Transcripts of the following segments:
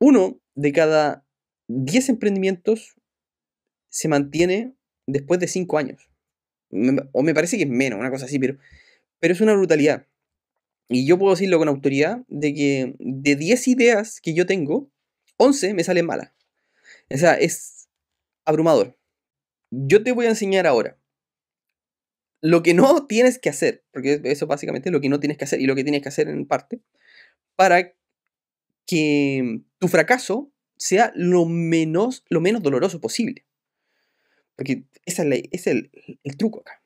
Uno de cada 10 emprendimientos se mantiene después de 5 años. O me parece que es menos, una cosa así, pero, pero es una brutalidad. Y yo puedo decirlo con autoridad de que de 10 ideas que yo tengo, 11 me salen malas. O sea, es abrumador. Yo te voy a enseñar ahora lo que no tienes que hacer, porque eso básicamente es lo que no tienes que hacer y lo que tienes que hacer en parte, para que tu fracaso sea lo menos, lo menos doloroso posible. Porque ese es, es el, truco acá.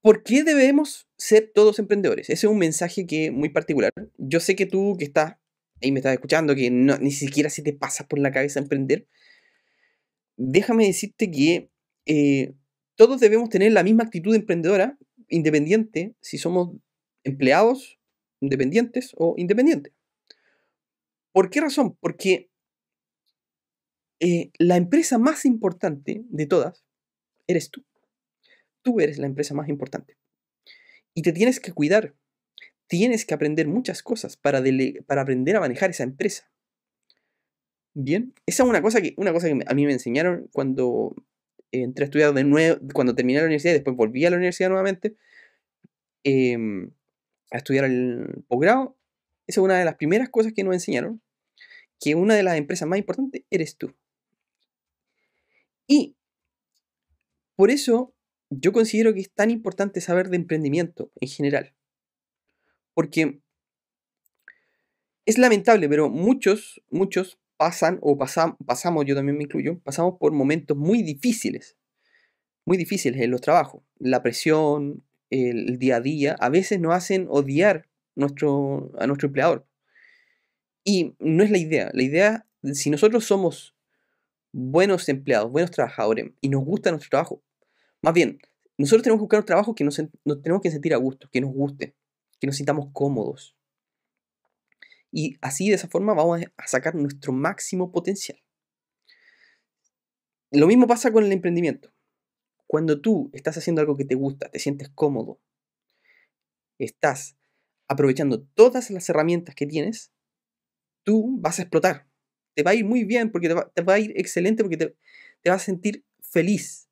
¿Por qué debemos ser todos emprendedores? Ese es un mensaje que muy particular. Yo sé que tú que estás ahí me estás escuchando, que ni siquiera se te pasa por la cabeza emprender. Déjame decirte que eh, todos debemos tener la misma actitud emprendedora, independiente, si somos empleados, independientes o independientes. ¿Por qué razón? Porque eh, la empresa más importante de todas eres tú. Tú eres la empresa más importante. Y te tienes que cuidar. Tienes que aprender muchas cosas para, para aprender a manejar esa empresa. Bien, esa es una cosa que, una cosa que a mí me enseñaron cuando entré a estudiar de nuevo, cuando terminé la universidad y después volví a la universidad nuevamente em, a estudiar el posgrado. Esa es una de las primeras cosas que nos enseñaron, que una de las empresas más importantes eres tú. Y por eso yo considero que es tan importante saber de emprendimiento en general. Porque es lamentable, pero muchos, muchos pasan o pasamos, yo también me incluyo, pasamos por momentos muy difíciles, muy difíciles en los trabajos. La presión, el, día a día, a veces nos hacen odiar nuestro, a nuestro empleador. Y no es la idea. La idea, si nosotros somos buenos empleados, buenos trabajadores y nos gusta nuestro trabajo, más bien, nosotros tenemos que buscar un trabajo que nos, nos tenemos que sentir a gusto, que nos guste, que nos sintamos cómodos. Y así de esa forma vamos a sacar nuestro máximo potencial. Lo mismo pasa con el emprendimiento. Cuando tú estás haciendo algo que te gusta, te sientes cómodo, estás aprovechando todas las herramientas que tienes, tú vas a explotar. Te va a ir muy bien porque te va, a ir excelente porque te, te vas a sentir feliz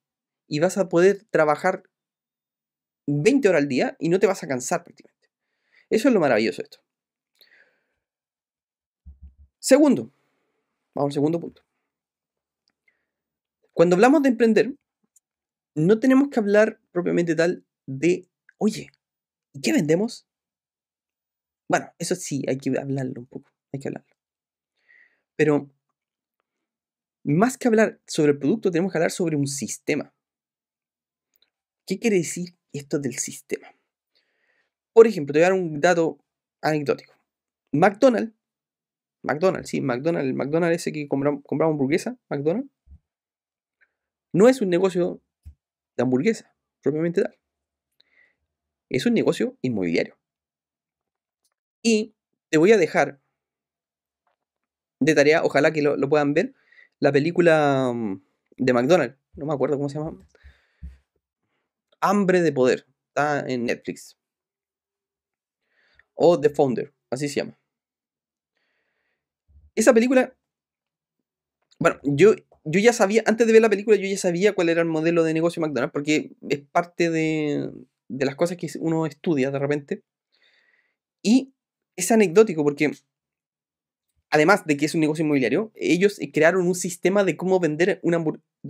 y vas a poder trabajar 20 horas al día y no te vas a cansar prácticamente. Eso es lo maravilloso de esto. Segundo, vamos al segundo punto. Cuando hablamos de emprender, no tenemos que hablar propiamente tal de, oye, ¿y qué vendemos? Bueno, eso sí, hay que hablarlo un poco hay que hablarlo. Pero más que hablar sobre el producto, tenemos que hablar sobre un sistema. ¿Qué quiere decir esto del sistema? Por ejemplo, te voy a dar un dato anecdótico. McDonald's, McDonald's, sí, McDonald's, el McDonald's ese que compraba hamburguesa, McDonald's, no es un negocio de hamburguesa, propiamente tal. Es un negocio inmobiliario. Y te voy a dejar de tarea, ojalá que lo, puedan ver, la película mm, de McDonald's, no me acuerdo cómo se llama, Hambre de Poder, está en Netflix. O The Founder, así se llama. Esa película, bueno, yo, yo ya sabía, antes de ver la película, yo ya sabía cuál era el modelo de negocio de McDonald's, porque es parte de, de las cosas que uno estudia de repente. Y es anecdótico porque además de que es un negocio inmobiliario, ellos eh, crearon un sistema de cómo vender una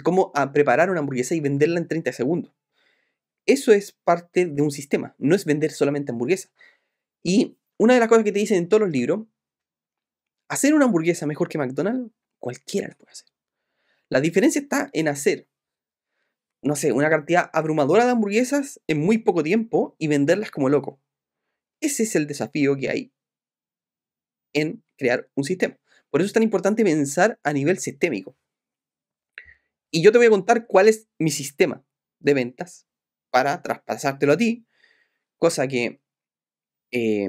cómo ah, preparar una hamburguesa y venderla en 30 segundos. Eso es parte de un sistema, no es vender solamente hamburguesas. Y una de las cosas que te dicen en todos los libros, hacer una hamburguesa mejor que McDonald's, cualquiera la puede hacer. La diferencia está en hacer, no sé, una cantidad abrumadora de hamburguesas en muy poco tiempo y venderlas como loco. Ese es el desafío que hay en crear un sistema. Por eso es tan importante pensar a nivel sistémico. Y yo te voy a contar cuál es mi sistema de ventas para traspasártelo a ti, cosa que eh,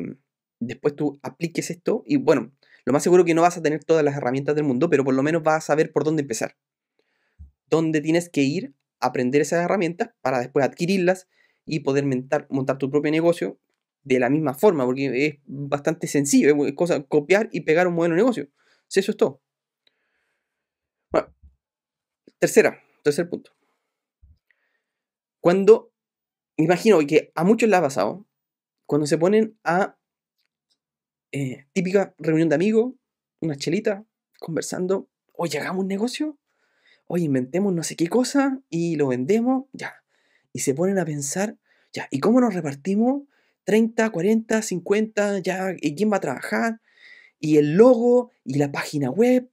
después tú apliques esto y bueno, lo más seguro que no vas a tener todas las herramientas del mundo, pero por lo menos vas a saber por dónde empezar. Dónde tienes que ir a aprender esas herramientas para después adquirirlas y poder montar tu propio negocio de la misma forma, porque es bastante sencillo, es cosa copiar y pegar un modelo de negocio. eso es todo. Bueno, tercera, tercer punto. Cuando, me imagino que a muchos les ha pasado, cuando se ponen a eh, típica reunión de amigos, una chelita, conversando, oye, hagamos un negocio, oye, inventemos no sé qué cosa y lo vendemos, ya. Y se ponen a pensar, ya, ¿y cómo nos repartimos 30, 40, 50, ya, ¿y quién va a trabajar? Y el logo, y la página web,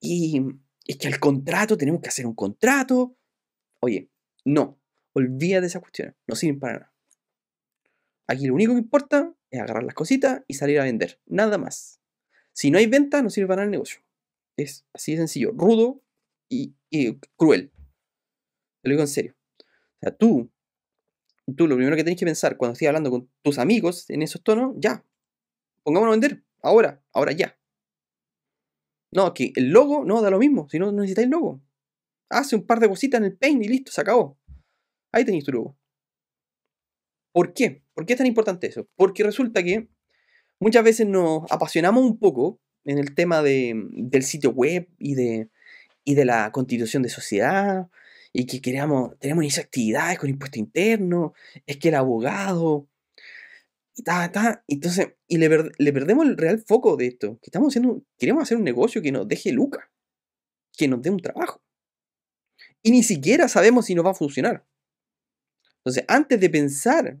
y mm, es que el contrato tenemos que hacer un contrato. Oye, no, olvídate esas cuestiones, no sirven para nada. Aquí lo único que importa es agarrar las cositas y salir a vender, nada más. Si no hay venta, no sirve para nada el negocio. Es así de sencillo, rudo y, y cruel. Te lo digo en serio. O sea, tú tú lo primero que tenés que pensar cuando estés hablando con tus amigos en esos tonos, ya, pongámonos a vender, ahora, ahora ya. No, que el logo no da lo mismo, si no, no el logo. Hace un par de cositas en el paint y listo, se acabó. Ahí tenéis tu logo. ¿Por qué? ¿Por qué es tan importante eso? Porque resulta que muchas veces nos apasionamos un poco en el tema del sitio web y de, y de la constitución de sociedad y que queríamos, tenemos iniciar actividades con impuesto interno, es que el abogado, y Entonces, y le, perdemos el real foco de esto, que estamos haciendo, queremos hacer un negocio que nos deje lucas, que nos dé un trabajo. Y ni siquiera sabemos si nos va a funcionar. Entonces, antes de pensar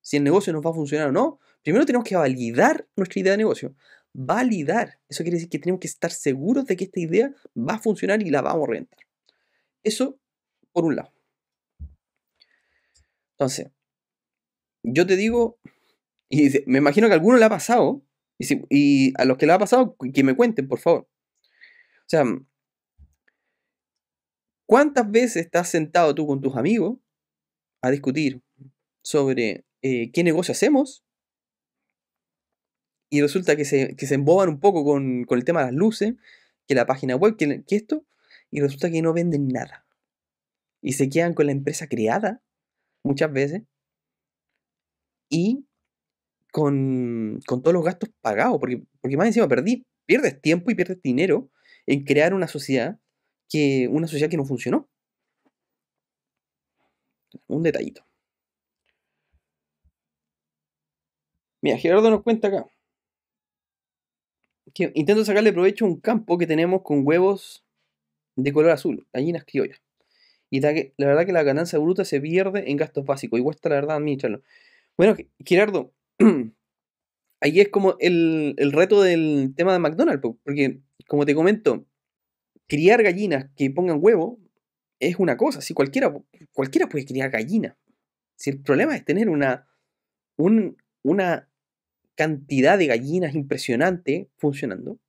si el negocio nos va a funcionar o no, primero tenemos que validar nuestra idea de negocio. Validar. Eso quiere decir que tenemos que estar seguros de que esta idea va a funcionar y la vamos a rentar. Eso por un lado. Entonces, yo te digo, y me imagino que a alguno le ha pasado, y, a los que le ha pasado, que me cuenten, por favor. O sea, ¿cuántas veces estás sentado tú con tus amigos a discutir sobre eh, qué negocio hacemos? Y resulta que se, emboban un poco con, el tema de las luces, que la página web, que esto, y resulta que no venden nada y se quedan con la empresa creada muchas veces y con, todos los gastos pagados, porque, porque más encima perdí, pierdes tiempo y pierdes dinero en crear una sociedad que una sociedad que no funcionó. Un detallito. Mira, Gerardo nos cuenta acá. Que intento sacarle provecho a un campo que tenemos con huevos de color azul, gallinas criollas. Y la verdad que la ganancia bruta se pierde en gastos básicos y está la verdad administrarlo. Bueno, Gerardo, ahí es como el, reto del tema de McDonald's, porque como te comento, criar gallinas que pongan huevo es una cosa, si cualquiera, cualquiera puede criar gallinas. Si el problema es tener una, una cantidad de gallinas impresionante funcionando,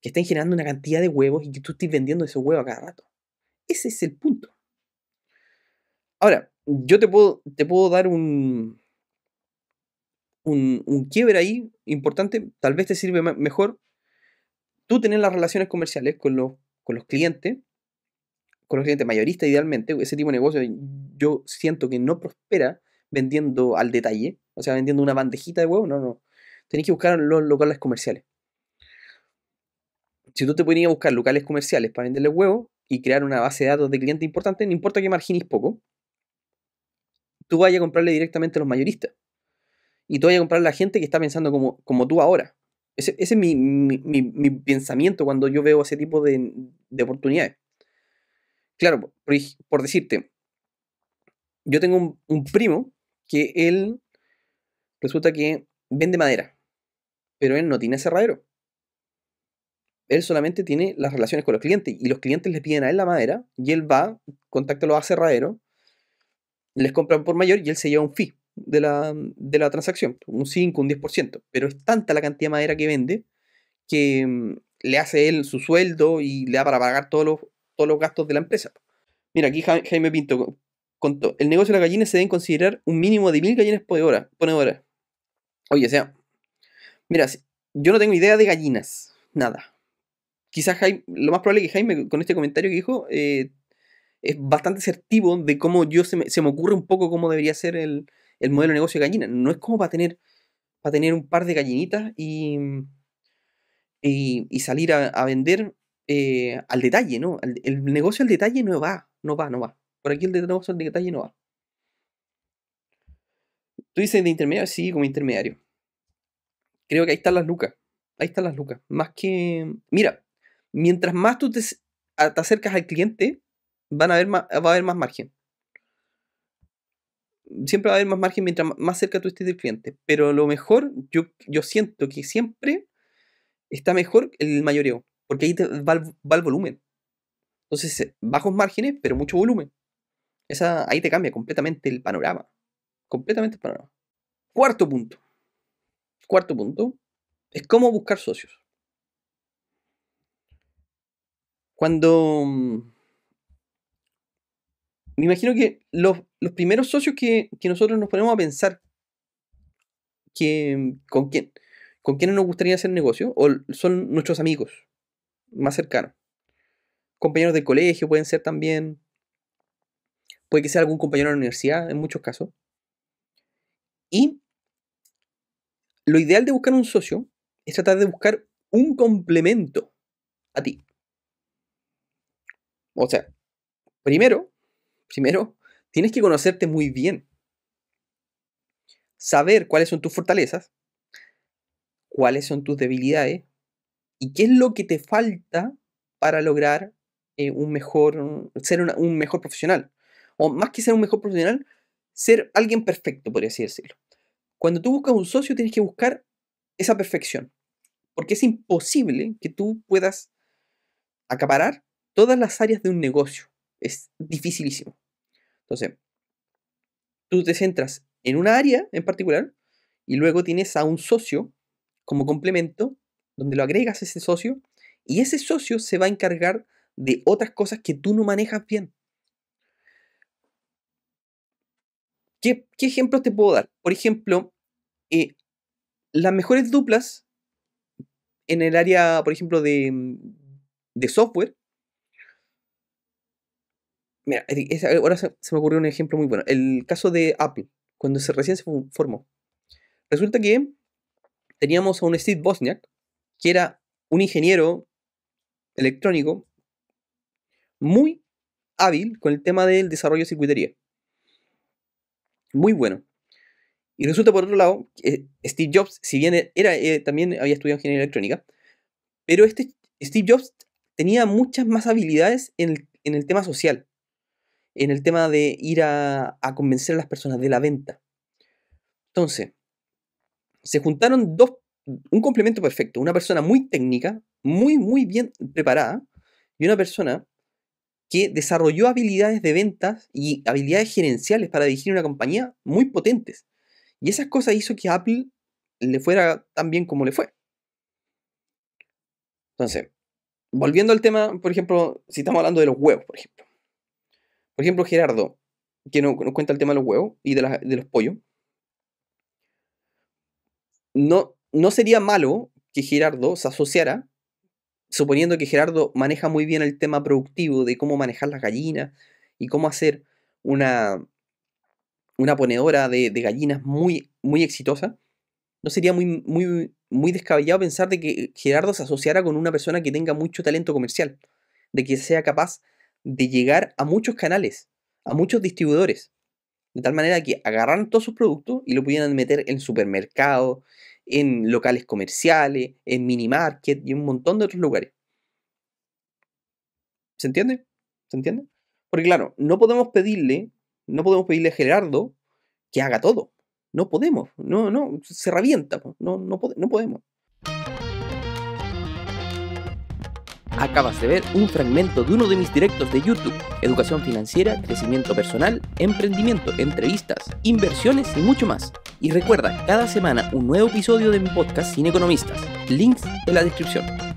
que estén generando una cantidad de huevos y que tú estés vendiendo ese huevo a cada rato. Ese es el punto. Ahora, yo te puedo, te puedo dar un, un, quiebre ahí importante, tal vez te sirve mejor tú tener las relaciones comerciales con los, con los clientes, con los clientes mayoristas idealmente, ese tipo de negocio yo siento que no prospera vendiendo al detalle, o sea, vendiendo una bandejita de huevo, no, no. Tenés que buscar los locales comerciales. Si tú te ponías a buscar locales comerciales para venderle huevos y crear una base de datos de clientes importante, no importa que margines poco, tú vayas a comprarle directamente a los mayoristas. Y tú vayas a comprarle a la gente que está pensando como, tú ahora. Ese, es mi, pensamiento cuando yo veo ese tipo de, oportunidades. Claro, por, decirte, yo tengo un, primo que él resulta que vende madera, pero él no tiene cerradero él solamente tiene las relaciones con los clientes y los clientes le piden a él la madera y él va, contacta a los les compran por mayor y él se lleva un fee de la, transacción, un 5, un 10%, pero es tanta la cantidad de madera que vende que mm, le hace él su sueldo y le da para pagar todos los, todos los gastos de la empresa. Mira, aquí Jaime Pinto contó, el negocio de las gallinas se deben considerar un mínimo de mil gallinas por hora. Por hora. Oye, o sea, mira, yo no tengo idea de gallinas, nada. Quizás Jaime, lo más probable es que Jaime con este comentario que dijo eh, es bastante asertivo de cómo yo se me, me ocurre un poco cómo debería ser el, modelo de negocio de gallina. No es como para tener, para tener un par de gallinitas y, y, salir a, vender eh, al detalle, ¿no? El, negocio al detalle no va, no va, no va. Por aquí el negocio al detalle no va. Tú dices de intermediario, sí, como intermediario. Creo que ahí están las lucas. Ahí están las lucas. Más que. Mira, mientras más tú te, te acercas al cliente, van a más, va a haber más margen. Siempre va a haber más margen mientras más cerca tú estés del cliente. Pero lo mejor, yo, yo siento que siempre está mejor el mayoreo, porque ahí te va, el, volumen. Entonces, eh, bajos márgenes, pero mucho volumen. Esa, ahí te cambia completamente el panorama. Completamente el panorama. Cuarto punto. Cuarto punto es cómo buscar socios. Cuando mm, me imagino que los, primeros socios que, nosotros nos ponemos a pensar con quién con quiénes nos gustaría hacer negocio o son nuestros amigos más cercanos. Compañeros de colegio pueden ser también. Puede que sea algún compañero de la universidad en muchos casos. Y lo ideal de buscar un socio es tratar de buscar un complemento a ti. O sea, primero, Primero, tienes que conocerte muy bien. Saber cuáles son tus fortalezas, cuáles son tus debilidades y qué es lo que te falta para lograr eh, un mejor, ser un mejor profesional. O más que ser un mejor profesional, ser alguien perfecto, por así decirlo. Cuando tú buscas un socio, tienes que buscar esa perfección. Porque es imposible que tú puedas acaparar todas las áreas de un negocio. Es dificilísimo. Entonces, tú te centras en una área en particular y luego tienes a un socio como complemento, donde lo agregas a ese socio y ese socio se va a encargar de otras cosas que tú no manejas bien. ¿Qué, ejemplos te puedo dar? Por ejemplo, eh, las mejores duplas en el área, por ejemplo, de software eh, ahora se, me ocurrió un ejemplo muy bueno. El caso de Apple, cuando se, recién se formó. Resulta que teníamos a un Steve Bosniak, que era un ingeniero electrónico muy hábil con el tema del desarrollo de circuitería. Muy bueno. Y resulta por otro lado, que eh, Steve Jobs, si bien e, era, eh, también había estudiado ingeniería electrónica, pero este Steve Jobs tenía muchas más habilidades en en el tema social en el tema de ir a, convencer a las personas de la venta. Entonces, se juntaron dos, un complemento perfecto, una persona muy técnica, muy, muy bien preparada, y una persona que desarrolló habilidades de ventas y habilidades gerenciales para dirigir una compañía muy potentes. Y esas cosas hizo que Apple le fuera tan bien como le fue. Entonces, volviendo al tema, por ejemplo, si estamos hablando de los huevos, por ejemplo. Por ejemplo, Gerardo, que nos, cuenta el tema de los huevos y de, los pollos. No, no sería malo que Gerardo se asociara, suponiendo que Gerardo maneja muy bien el tema productivo de cómo manejar las gallinas y cómo hacer una, una ponedora de, gallinas muy, muy exitosa, no sería muy, muy, muy descabellado pensar de que Gerardo se asociara con una persona que tenga mucho talento comercial, de que sea capaz de llegar a muchos canales, a muchos distribuidores. De tal manera que agarraran todos sus productos y lo pudieran meter en supermercados, en locales comerciales, en market y un montón de otros lugares. ¿Se entiende? ¿Se entiende? Porque claro, no podemos pedirle, no podemos pedirle a Gerardo que haga todo. No podemos, no, no, se revienta, no, no, no podemos. Acabas de ver un fragmento de uno de mis directos de YouTube, educación financiera, crecimiento personal, emprendimiento, entrevistas, inversiones y mucho más. Y recuerda, cada semana un nuevo episodio de mi podcast Sin Economistas, links en la descripción.